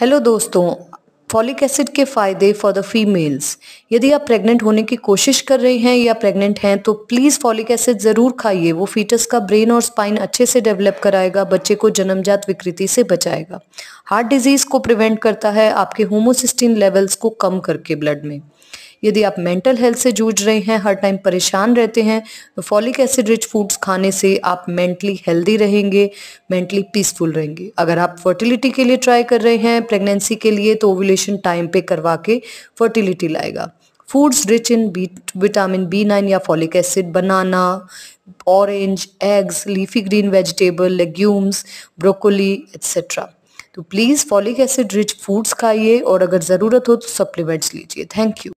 hello दोस्तों folic acid के फ़ायदे फॉर द फीमेल्स यदि आप प्रेग्नेंट होने की कोशिश कर रहे हैं या प्रेग्नेंट हैं तो प्लीज़ फॉलिक एसिड ज़रूर खाइए वो फीटस का ब्रेन और स्पाइन अच्छे से डेवलप कराएगा बच्चे को जन्मजात विकृति से बचाएगा हार्ट डिजीज़ को प्रिवेंट करता है आपके होमोसिस्टिन लेवल्स को कम करके ब्लड में यदि आप मेंटल हेल्थ से जूझ रहे हैं हर टाइम परेशान रहते हैं तो फॉलिक एसिड रिच फूड्स खाने से आप मेंटली हेल्दी रहेंगे मेंटली पीसफुल रहेंगे अगर आप फर्टिलिटी के लिए ट्राई कर रहे हैं प्रेगनेंसी के लिए तो ओवुलेशन टाइम पे करवा के फर्टिलिटी लाएगा foods rich in vitamin B nine या folic acid banana orange eggs leafy green vegetable legumes broccoli etcetera तो please folic acid rich foods खाइए और अगर ज़रूरत हो तो सप्लीमेंट्स लीजिए थैंक यू